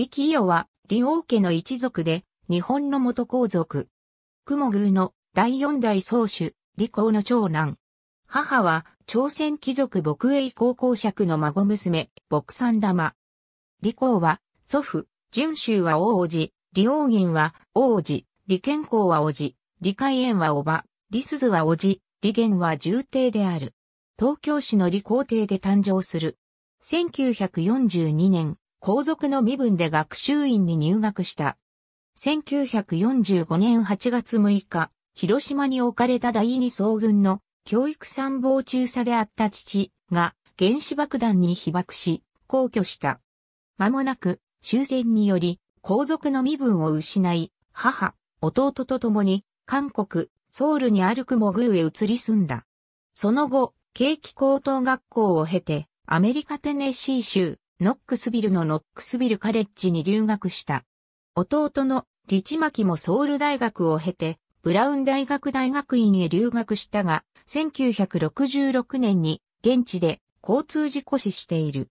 力伊予は、李王家の一族で、日本の元皇族。雲宮の第四代宗主、李光の長男。母は、朝鮮貴族牧英高校爵の孫娘、牧三玉。李光は、祖父、淳州は王子、李王銀は王子、李健康は王子、李海燕はおば、李鈴は叔父、李元は重帝である。東京市の李皇帝で誕生する。1942年、皇族の身分で学習院に入学した。1945年8月6日、広島に置かれた第二総軍の教育参謀中佐であった父が原子爆弾に被爆し、皇居した。間もなく終戦により皇族の身分を失い、母、弟と共に韓国、ソウルにある雲宮へ移り住んだ。その後、景気高等学校を経て、アメリカテネシー州ノックスビルのノックスビルカレッジに留学した。弟のリチマキもソウル大学を経て、ブラウン大学大学院へ留学したが、1966年に現地で交通事故死している。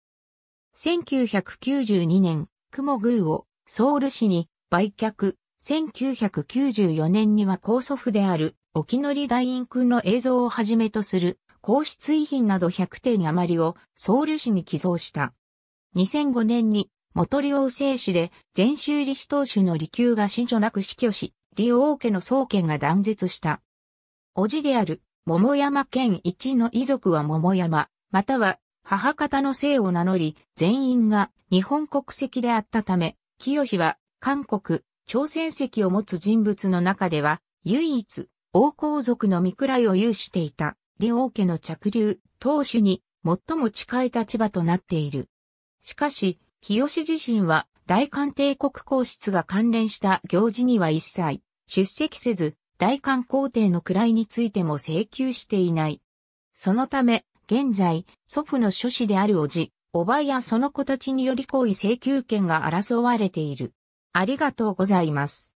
1992年、クモグーをソウル市に売却。1994年には高祖父である沖のり大院君の映像をはじめとする皇室遺品など100点余りをソウル市に寄贈した。2005年に、元利王政史で、前州理士当主の利休が子女なく死去し、利王家の総家が断絶した。叔父である、桃山県一の遺族は桃山、または母方の姓を名乗り、全員が日本国籍であったため、清は韓国、朝鮮籍を持つ人物の中では、唯一、王皇族の御位を有していた、李王家の着流、当主に最も近い立場となっている。しかし、清自身は大韓帝国皇室が関連した行事には一切出席せず、大韓皇帝の位についても請求していない。そのため、現在、祖父の諸子である叔父、おばやその子たちにより行為請求権が争われている。ありがとうございます。